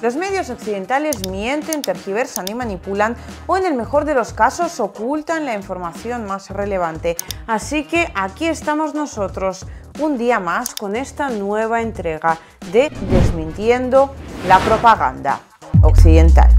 Los medios occidentales mienten, tergiversan y manipulan o en el mejor de los casos ocultan la información más relevante. Así que aquí estamos nosotros, un día más con esta nueva entrega de Desmintiendo la propaganda occidental.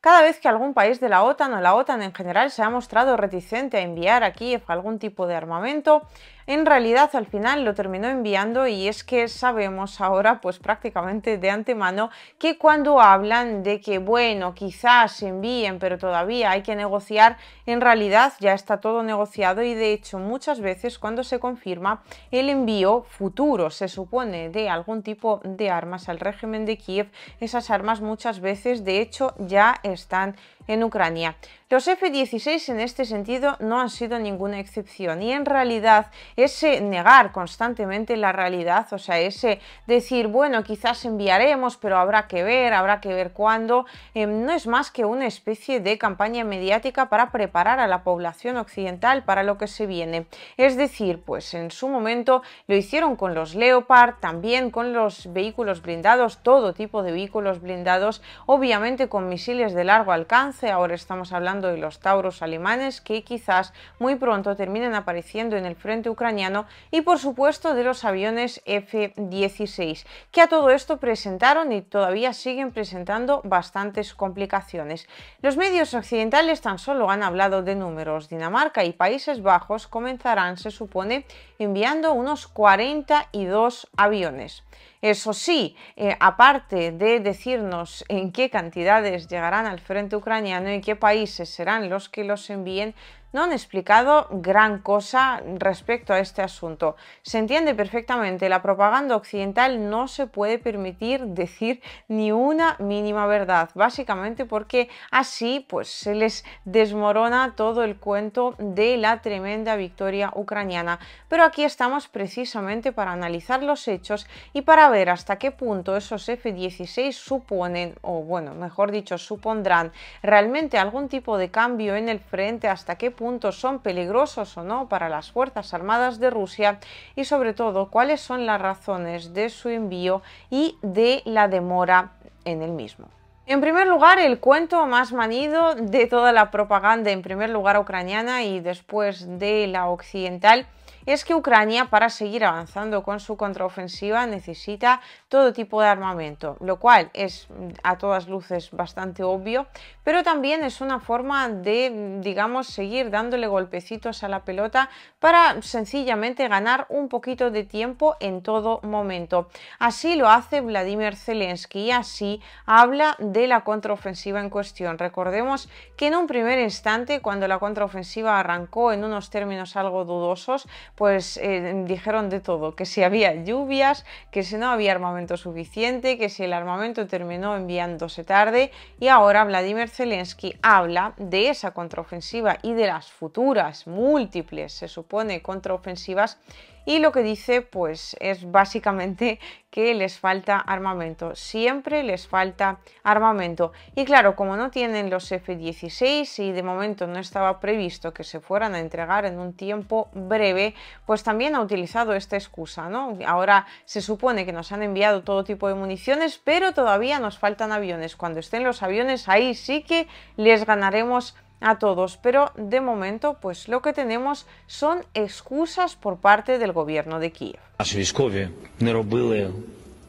Cada vez que algún país de la OTAN o la OTAN en general se ha mostrado reticente a enviar aquí algún tipo de armamento, en realidad al final lo terminó enviando y es que sabemos ahora pues prácticamente de antemano que cuando hablan de que bueno, quizás envíen pero todavía hay que negociar, en realidad ya está todo negociado y de hecho muchas veces cuando se confirma el envío futuro se supone de algún tipo de armas al régimen de Kiev, esas armas muchas veces de hecho ya están en Ucrania. Los F-16 en este sentido no han sido ninguna excepción y en realidad ese negar constantemente la realidad, o sea, ese decir, bueno, quizás enviaremos, pero habrá que ver, habrá que ver cuándo, eh, no es más que una especie de campaña mediática para preparar a la población occidental para lo que se viene. Es decir, pues en su momento lo hicieron con los Leopard, también con los vehículos blindados, todo tipo de vehículos blindados, obviamente con misiles de largo alcance, ahora estamos hablando de los tauros alemanes que quizás muy pronto terminen apareciendo en el frente ucraniano y por supuesto de los aviones F-16, que a todo esto presentaron y todavía siguen presentando bastantes complicaciones. Los medios occidentales tan solo han hablado de números. Dinamarca y Países Bajos comenzarán, se supone, enviando unos 42 aviones. Eso sí, eh, aparte de decirnos en qué cantidades llegarán al frente ucraniano y qué países serán los que los envíen, no han explicado gran cosa respecto a este asunto. Se entiende perfectamente, la propaganda occidental no se puede permitir decir ni una mínima verdad, básicamente porque así pues se les desmorona todo el cuento de la tremenda victoria ucraniana. Pero aquí estamos precisamente para analizar los hechos y para ver hasta qué punto esos F-16 suponen, o bueno, mejor dicho, supondrán realmente algún tipo de cambio en el frente, hasta qué puntos son peligrosos o no para las Fuerzas Armadas de Rusia y sobre todo cuáles son las razones de su envío y de la demora en el mismo. En primer lugar, el cuento más manido de toda la propaganda, en primer lugar ucraniana y después de la occidental, es que Ucrania, para seguir avanzando con su contraofensiva, necesita todo tipo de armamento, lo cual es mm, a todas luces bastante obvio, pero también es una forma de, mm, digamos, seguir dándole golpecitos a la pelota para sencillamente ganar un poquito de tiempo en todo momento. Así lo hace Vladimir Zelensky y así habla de la contraofensiva en cuestión. Recordemos que en un primer instante, cuando la contraofensiva arrancó en unos términos algo dudosos, pues eh, dijeron de todo, que si había lluvias, que si no había armamento suficiente, que si el armamento terminó enviándose tarde y ahora Vladimir Zelensky habla de esa contraofensiva y de las futuras múltiples, se supone, contraofensivas y lo que dice pues es básicamente que les falta armamento, siempre les falta armamento. Y claro, como no tienen los F-16 y de momento no estaba previsto que se fueran a entregar en un tiempo breve, pues también ha utilizado esta excusa, ¿no? Ahora se supone que nos han enviado todo tipo de municiones, pero todavía nos faltan aviones. Cuando estén los aviones ahí sí que les ganaremos a todos, pero de momento pues lo que tenemos son excusas por parte del gobierno de Kiev. Наші військові не робили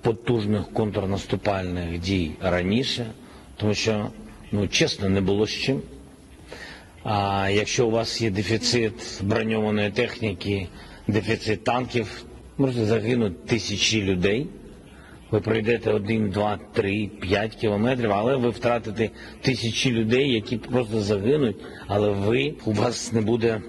потужних контрнаступальних дій раніше, тому що ну чесно не було з чим. А якщо у вас є дефіцит броньованої техніки, дефіцит танків, можете загинуть тисячі людей. Ви пройдете один, два, три, п'ять кілометрів, але ви втратите тисячі людей, які просто загинуть, але ви у вас не буде,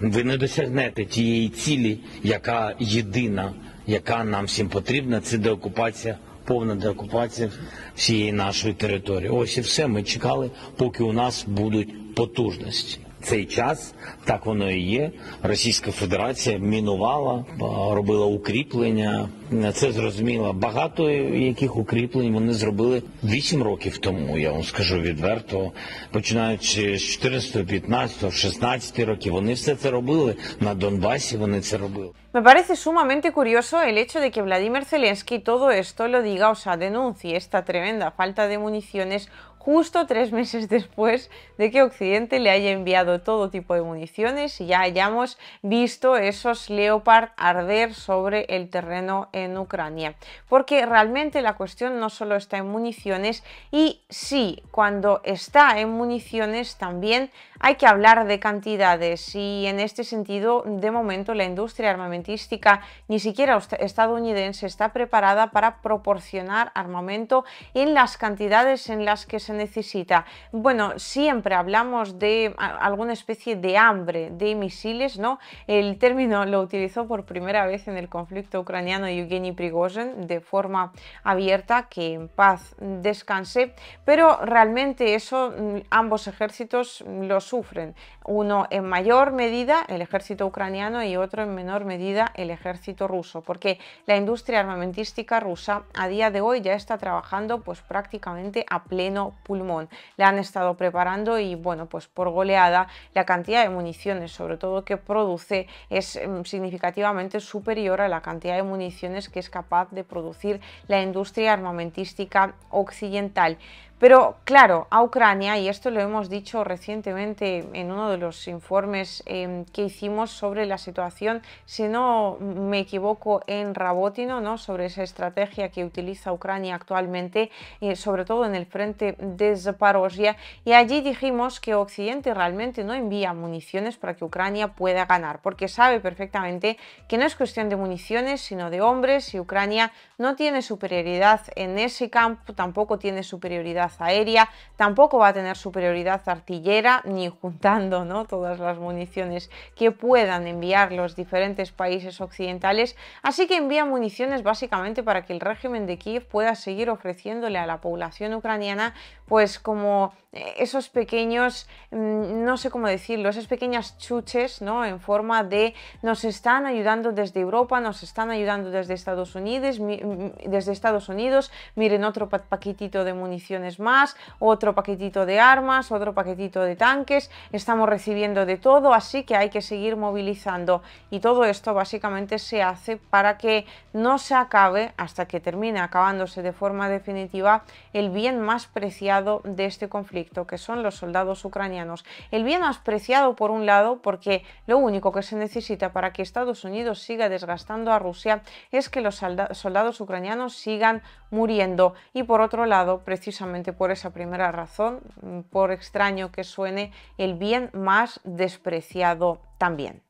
ви не досягнете тієї цілі, яка єдина, яка нам всім потрібна, це деокупація. Повна деокупація всієї нашої території. Ось і все. Ми чекали, поки у нас будуть потужності цей час, так воно і є. Російська Федерація мінувала, е, робила укріплення. Це зрозуміло. Багато яких укріплень вони зробили вісім років тому. Я вам скажу відверто. Починаючи з 14, 15, 16 років, вони все це робили на Донбасі. Вони це робили. Me parece sumamente curioso el hecho de que Vladimir Zelensky todo esto lo diga, o sea, denuncie esta tremenda falta de municiones justo tres meses después de que Occidente le haya enviado todo tipo de municiones y ya hayamos visto esos Leopard arder sobre el terreno en Ucrania. Porque realmente la cuestión no solo está en municiones y sí, cuando está en municiones también hay que hablar de cantidades y en este sentido, de momento, la industria armamentística ni siquiera estadounidense está preparada para proporcionar armamento en las cantidades en las que se necesita. Bueno, siempre hablamos de alguna especie de hambre de misiles, ¿no? El término lo utilizó por primera vez en el conflicto ucraniano Yevgeny Prigozhin de forma abierta, que en paz descanse, pero realmente eso mm, ambos ejércitos los sufren, uno en mayor medida el ejército ucraniano y otro en menor medida el ejército ruso, porque la industria armamentística rusa a día de hoy ya está trabajando pues prácticamente a pleno pulmón. La han estado preparando y bueno, pues por goleada la cantidad de municiones, sobre todo que produce, es mm, significativamente superior a la cantidad de municiones que es capaz de producir la industria armamentística occidental. Pero claro, a Ucrania, y esto lo hemos dicho recientemente en uno de los informes em, que hicimos sobre la situación, si no me equivoco, en Rabotino, ¿no? sobre esa estrategia que utiliza Ucrania actualmente, eh, sobre todo en el frente de Zaporozhia, y allí dijimos que Occidente realmente no envía municiones para que Ucrania pueda ganar, porque sabe perfectamente que no es cuestión de municiones, sino de hombres, y Ucrania no tiene superioridad en ese campo, tampoco tiene superioridad aérea, tampoco va a tener superioridad artillera, ni juntando ¿no? todas las municiones que puedan enviar los diferentes países occidentales, así que envía municiones básicamente para que el régimen de Kiev pueda seguir ofreciéndole a la población ucraniana, pues como esos pequeños, mm, no sé cómo decirlo, esas pequeñas chuches, ¿no? En forma de nos están ayudando desde Europa, nos están ayudando desde Estados Unidos, mm, desde Estados Unidos, miren otro paquetito de municiones más, otro paquetito de armas, otro paquetito de tanques, estamos recibiendo de todo, así que hay que seguir movilizando. Y todo esto básicamente se hace para que no se acabe hasta que termine acabándose de forma definitiva el bien más preciado de este conflicto que son los soldados ucranianos. El bien más preciado por un lado, porque lo único que se necesita para que Estados Unidos siga desgastando a Rusia es que los soldados ucranianos sigan muriendo. Y por otro lado, precisamente por esa primera razón, por extraño que suene, el bien más despreciado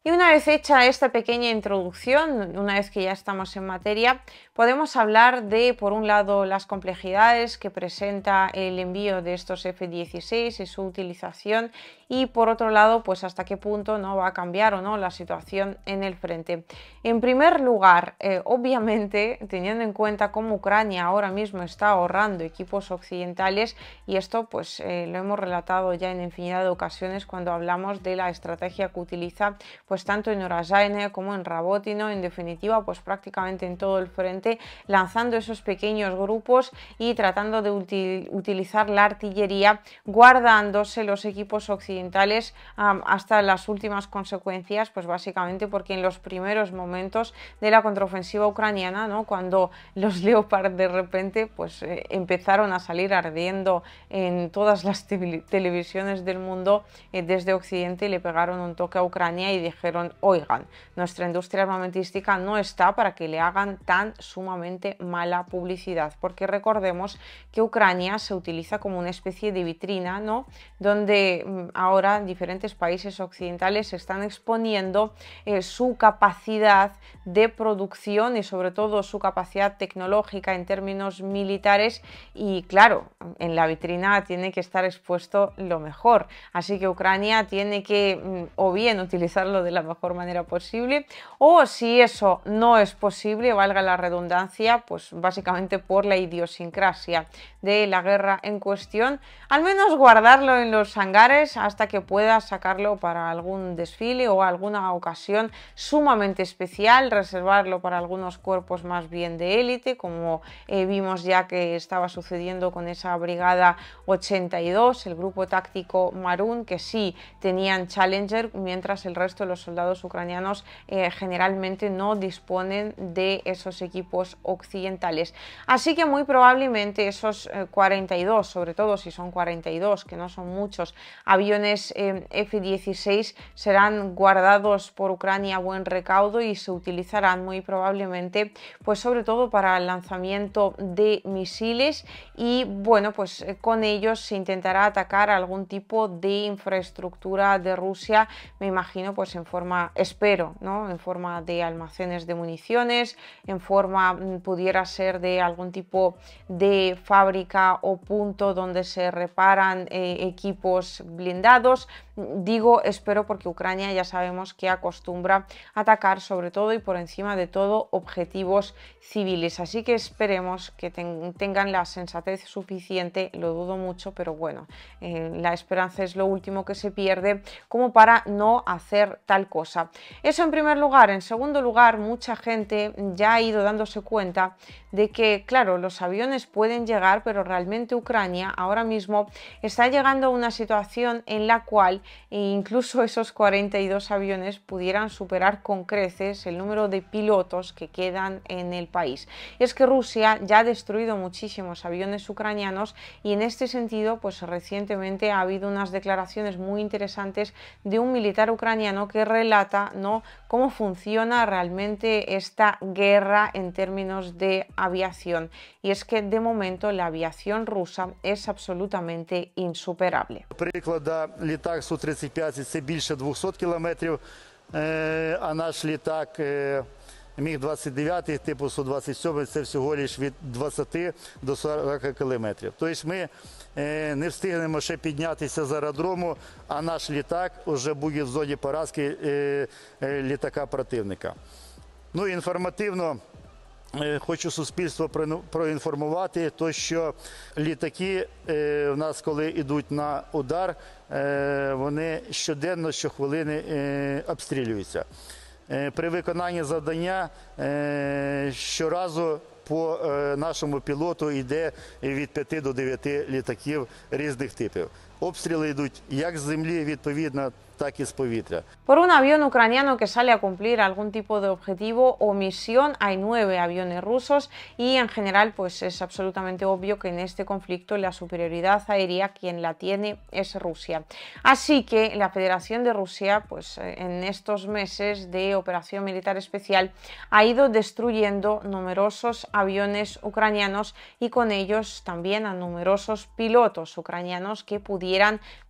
y una vez hecha esta pequeña introducción, una vez que ya estamos en materia, podemos hablar de, por un lado, las complejidades que presenta el envío de estos F-16 y su utilización y por otro lado, pues hasta qué punto no va a cambiar o no la situación en el frente. En primer lugar, eh, obviamente, teniendo en cuenta cómo Ucrania ahora mismo está ahorrando equipos occidentales y esto pues eh, lo hemos relatado ya en infinidad de ocasiones cuando hablamos de la estrategia que utiliza pues tanto en Orazaine como en Rabotino, en definitiva pues prácticamente en todo el frente, lanzando esos pequeños grupos y tratando de utilizar la artillería guardándose los equipos occidentales hasta las últimas consecuencias, pues básicamente porque en los primeros momentos de la contraofensiva ucraniana, cuando los Leopard de repente pues, eh, empezaron a salir ardiendo en todas las televisiones del mundo eh, desde Occidente le pegaron un toque a Ucrania y dijeron, oigan, nuestra industria armamentística no está para que le hagan tan sumamente mala publicidad, porque recordemos que Ucrania se utiliza como una especie de vitrina, ¿no? Donde mm, ahora ahora diferentes países occidentales están exponiendo eh, su capacidad de producción y sobre todo su capacidad tecnológica en términos militares y claro, en la vitrina tiene que estar expuesto lo mejor. Así que Ucrania tiene que mm, o bien utilizarlo de la mejor manera posible o si eso no es posible, valga la redundancia, pues básicamente por la idiosincrasia de la guerra en cuestión, al menos guardarlo en los hangares hasta que pueda sacarlo para algún desfile o alguna ocasión sumamente especial, reservarlo para algunos cuerpos más bien de élite, como eh, vimos ya que estaba sucediendo con esa brigada 82, el grupo táctico Marún, que sí tenían Challenger, mientras el resto de los soldados ucranianos eh, generalmente no disponen de esos equipos occidentales. Así que muy probablemente esos 42, eh, sobre todo si son 42, que no son muchos aviones, eh, F-16 serán guardados por Ucrania a buen recaudo y se utilizarán muy probablemente, pues sobre todo para el lanzamiento de misiles y bueno, pues eh, con ellos se intentará atacar algún tipo de infraestructura de Rusia, me imagino, pues en forma, espero, ¿no? En forma de almacenes de municiones, en forma mm, pudiera ser de algún tipo de fábrica o punto donde se reparan eh, equipos blindados Gracias. Digo espero porque Ucrania ya sabemos que acostumbra atacar sobre todo y por encima de todo objetivos civiles. Así que esperemos que tengan la sensatez suficiente, lo dudo mucho, pero bueno, eh, la esperanza es lo último que se pierde como para no hacer tal cosa. Eso en primer lugar. En segundo lugar, mucha gente ya ha ido dándose cuenta de que, claro, los aviones pueden llegar, pero realmente Ucrania ahora mismo está llegando a una situación en la cual e incluso esos 42 aviones pudieran superar con creces el número de pilotos que quedan en el país. es que Rusia ya ha destruido muchísimos aviones ucranianos y en este sentido, pues recientemente ha habido unas declaraciones muy interesantes de un militar ucraniano que relata ¿no? cómo funciona realmente esta guerra en términos de aviación. Y es que de momento la aviación rusa es absolutamente insuperable. Су-35 це більше 200 кілометрів, е, а наш літак е, Міг-29 типу Су-27 це всього лиш від 20 до 40 кілометрів. Тобто ми е, не встигнемо ще піднятися з аеродрому, а наш літак вже буде в зоні поразки літака противника. Ну, інформативно. Хочу суспільство проінформувати, то що літаки в нас, коли йдуть на удар, Е, вони щоденно, щохвилини е, обстрілюються. Е, при виконанні завдання щоразу по нашому пілоту йде від 5 до 9 літаків різних типів. Por un avión ucraniano que sale a cumplir algún tipo de objetivo o misión, hay nueve aviones rusos y en general pues es absolutamente obvio que en este conflicto la superioridad aérea quien la tiene es Rusia. Así que la Federación de Rusia pues en estos meses de operación militar especial ha ido destruyendo numerosos aviones ucranianos y con ellos también a numerosos pilotos ucranianos que pudieron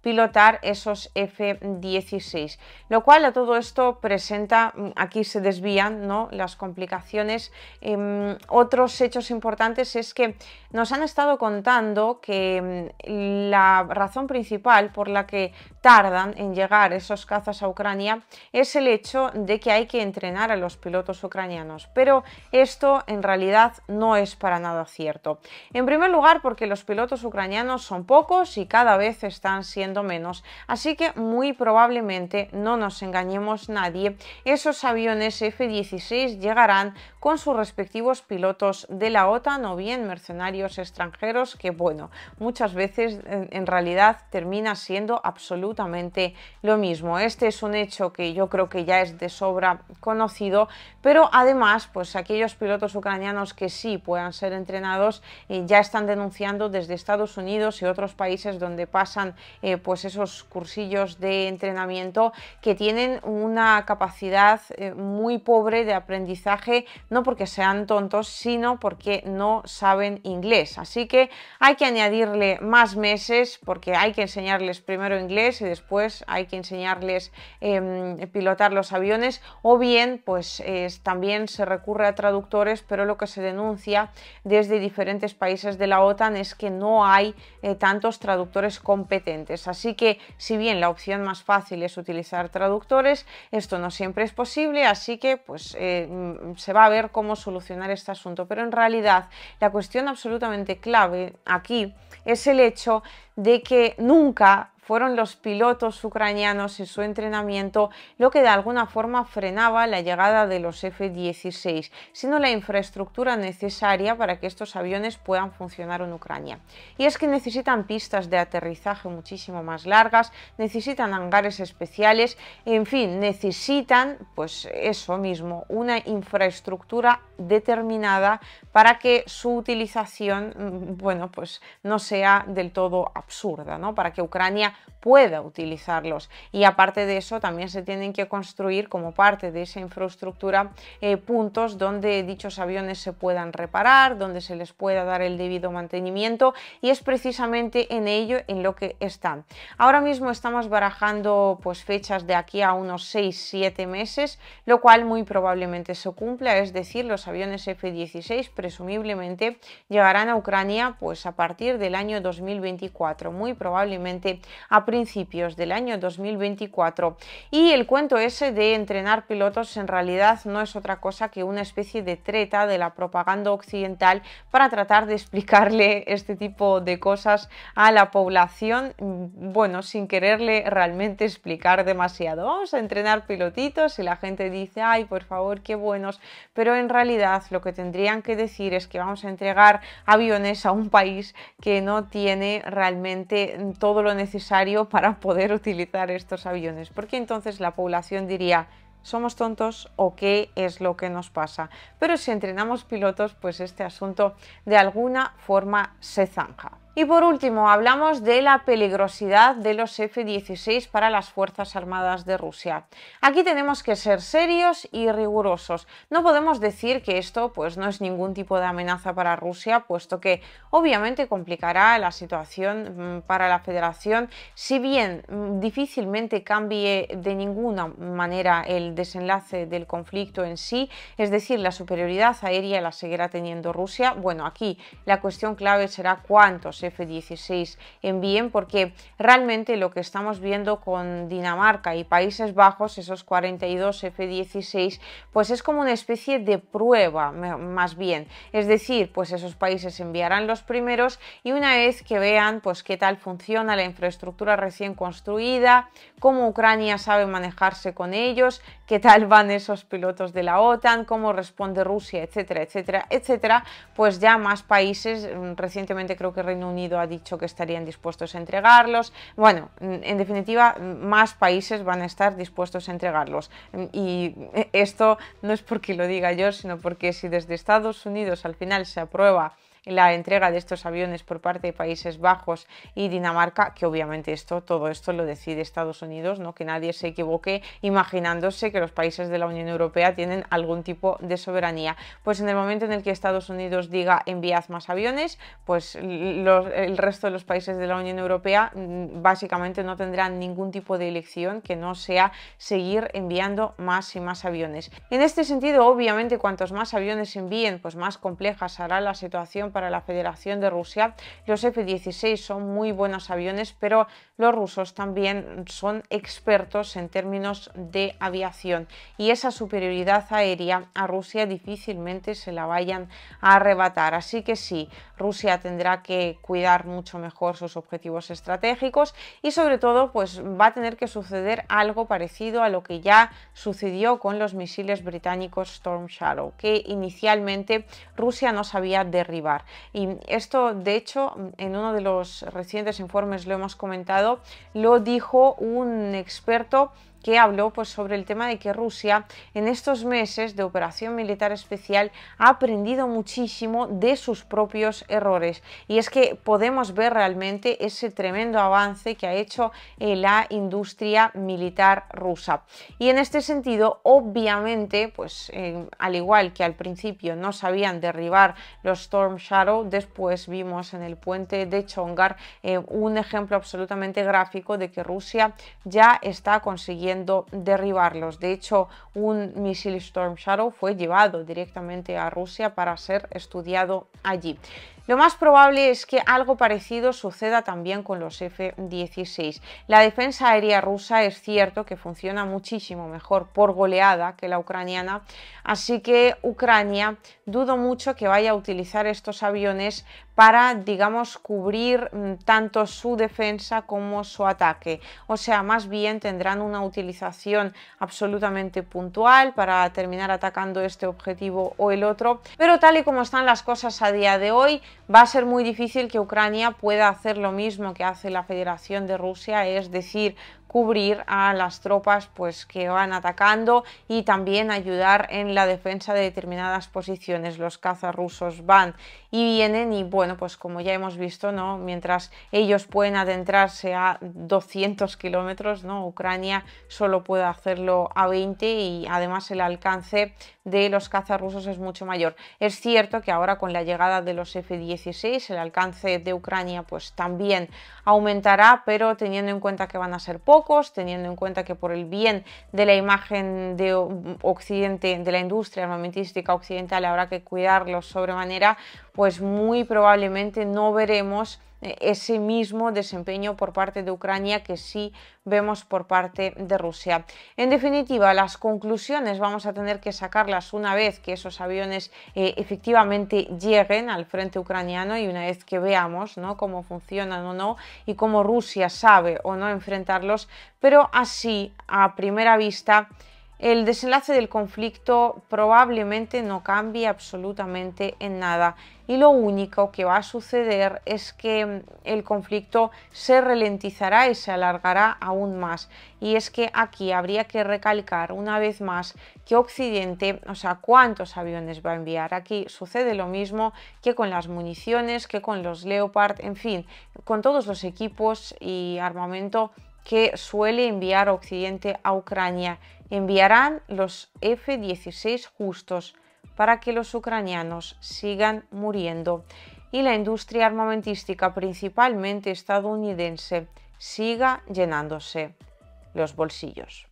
pilotar esos F-16. Lo cual a todo esto presenta, mm, aquí se desvían ¿no? las complicaciones. Em, otros hechos importantes es que nos han estado contando que mm, la razón principal por la que tardan en llegar esos cazas a Ucrania es el hecho de que hay que entrenar a los pilotos ucranianos. Pero esto en realidad no es para nada cierto. En primer lugar porque los pilotos ucranianos son pocos y cada vez están siendo menos. Así que muy probablemente, no nos engañemos nadie, esos aviones F-16 llegarán con sus respectivos pilotos de la OTAN o bien mercenarios extranjeros que, bueno, muchas veces en realidad termina siendo absolutamente lo mismo. Este es un hecho que yo creo que ya es de sobra conocido, pero además, pues aquellos pilotos ucranianos que sí puedan ser entrenados eh, ya están denunciando desde Estados Unidos y otros países donde pasan eh, pues esos cursillos de entrenamiento que tienen una capacidad eh, muy pobre de aprendizaje, no porque sean tontos, sino porque no saben inglés. Así que hay que añadirle más meses porque hay que enseñarles primero inglés y después hay que enseñarles em, pilotar los aviones o bien pues también se recurre a traductores, pero lo que se denuncia desde diferentes países de la OTAN es que no hay eh, tantos traductores como competentes. Así que si bien la opción más fácil es utilizar traductores, esto no siempre es posible, así que pues eh, mm, se va a ver cómo solucionar este asunto. Pero en realidad la cuestión absolutamente clave aquí es el hecho de que nunca fueron los pilotos ucranianos y su entrenamiento lo que de alguna forma frenaba la llegada de los F-16, sino la infraestructura necesaria para que estos aviones puedan funcionar en Ucrania. Y es que necesitan pistas de aterrizaje muchísimo más largas, necesitan hangares especiales, en fin, necesitan pues eso mismo, una infraestructura determinada para que su utilización, mm, bueno, pues no sea del todo absurda, ¿no? Para que Ucrania pueda utilizarlos. Y aparte de eso, también se tienen que construir como parte de esa infraestructura eh, puntos donde dichos aviones se puedan reparar, donde se les pueda dar el debido mantenimiento y es precisamente en ello en lo que están. Ahora mismo estamos barajando pues fechas de aquí a unos 6-7 meses, lo cual muy probablemente se cumpla, es decir, los aviones F-16 presumiblemente llegarán a Ucrania pues a partir del año 2024, muy probablemente a principios del año 2024. Y el cuento ese de entrenar pilotos en realidad no es otra cosa que una especie de treta de la propaganda occidental para tratar de explicarle este tipo de cosas a la población, mm, bueno, sin quererle realmente explicar demasiado. Vamos a entrenar pilotitos y la gente dice, ay, por favor, qué buenos, pero en realidad lo que tendrían que decir es que vamos a entregar aviones a un país que no tiene realmente todo lo necesario para poder utilizar estos aviones, porque entonces la población diría, ¿somos tontos o qué es lo que nos pasa? Pero si entrenamos pilotos, pues este asunto de alguna forma se zanja. Y por último, hablamos de la peligrosidad de los F-16 para las Fuerzas Armadas de Rusia. Aquí tenemos que ser serios y rigurosos. No podemos decir que esto pues, no es ningún tipo de amenaza para Rusia, puesto que obviamente complicará la situación mm, para la Federación, si bien mm, difícilmente cambie de ninguna manera el desenlace del conflicto en sí, es decir, la superioridad aérea la seguirá teniendo Rusia. Bueno, aquí la cuestión clave será cuántos F-16 envíen, porque realmente lo que estamos viendo con Dinamarca y Países Bajos, esos 42 F-16, pues es como una especie de prueba, más bien. Es decir, pues esos países enviarán los primeros y una vez que vean pues qué tal funciona la infraestructura recién construida, cómo Ucrania sabe manejarse con ellos, qué tal van esos pilotos de la OTAN, cómo responde Rusia, etcétera, etcétera, etcétera, pues ya más países, mm, recientemente creo que Reino ha dicho que estarían dispuestos a entregarlos. Bueno, en definitiva, más países van a estar dispuestos a entregarlos. Y esto no es porque lo diga yo, sino porque si desde Estados Unidos al final se aprueba la entrega de estos aviones por parte de Países Bajos y Dinamarca, que obviamente esto, todo esto lo decide Estados Unidos, ¿no? que nadie se equivoque imaginándose que los países de la Unión Europea tienen algún tipo de soberanía. Pues en el momento en el que Estados Unidos diga enviad más aviones, pues el resto de los países de la Unión Europea mm, básicamente no tendrán ningún tipo de elección que no sea seguir enviando más y más aviones. En este sentido, obviamente, cuantos más aviones envíen, pues más compleja será la situación para la Federación de Rusia. Los F-16 son muy buenos aviones, pero los rusos también son expertos en términos de aviación y esa superioridad aérea a Rusia difícilmente se la vayan a arrebatar. Así que sí, Rusia tendrá que cuidar mucho mejor sus objetivos estratégicos y sobre todo pues va a tener que suceder algo parecido a lo que ya sucedió con los misiles británicos Storm Shadow, que inicialmente Rusia no sabía derribar. Y esto, de hecho, en uno de los recientes informes lo hemos comentado, lo dijo un experto que habló pues, sobre el tema de que Rusia en estos meses de operación militar especial ha aprendido muchísimo de sus propios errores. Y es que podemos ver realmente ese tremendo avance que ha hecho eh, la industria militar rusa. Y en este sentido, obviamente, pues al igual que al principio no sabían derribar los Storm Shadow, después vimos en el puente de Chongar eh, un ejemplo absolutamente gráfico de que Rusia ya está consiguiendo derribarlos. De hecho, un misil Storm Shadow fue llevado directamente a Rusia para ser estudiado allí. Lo más probable es que algo parecido suceda también con los F-16. La defensa aérea rusa es cierto que funciona muchísimo mejor por goleada que la ucraniana, así que Ucrania dudo mucho que vaya a utilizar estos aviones para, digamos, cubrir mm, tanto su defensa como su ataque. O sea, más bien tendrán una utilización absolutamente puntual para terminar atacando este objetivo o el otro. Pero tal y como están las cosas a día de hoy, va a ser muy difícil que Ucrania pueda hacer lo mismo que hace la Federación de Rusia, es decir, cubrir a las tropas pues, que van atacando y también ayudar en la defensa de determinadas posiciones. Los cazas rusos van y vienen y bueno, pues como ya hemos visto, ¿no? mientras ellos pueden adentrarse a 200 kilómetros, ¿no? Ucrania solo puede hacerlo a 20 y además el alcance de los cazas rusos es mucho mayor. Es cierto que ahora con la llegada de los F-16 el alcance de Ucrania pues también aumentará, pero teniendo en cuenta que van a ser pocos, teniendo en cuenta que por el bien de la imagen de Occidente, de la industria armamentística occidental, habrá que cuidarlos sobremanera, pues muy probablemente no veremos e, ese mismo desempeño por parte de Ucrania que sí vemos por parte de Rusia. En definitiva, las conclusiones vamos a tener que sacarlas una vez que esos aviones eh, efectivamente lleguen al frente ucraniano y una vez que veamos ¿no? cómo funcionan o no y cómo Rusia sabe o no enfrentarlos, pero así a primera vista el desenlace del conflicto probablemente no cambie absolutamente en nada y lo único que va a suceder es que mm, el conflicto se ralentizará y se alargará aún más. Y es que aquí habría que recalcar una vez más que Occidente, o sea, cuántos aviones va a enviar. Aquí sucede lo mismo que con las municiones, que con los Leopard, en fin, con todos los equipos y armamento que suele enviar Occidente a Ucrania enviarán los F-16 justos para que los ucranianos sigan muriendo y la industria armamentística principalmente estadounidense siga llenándose los bolsillos.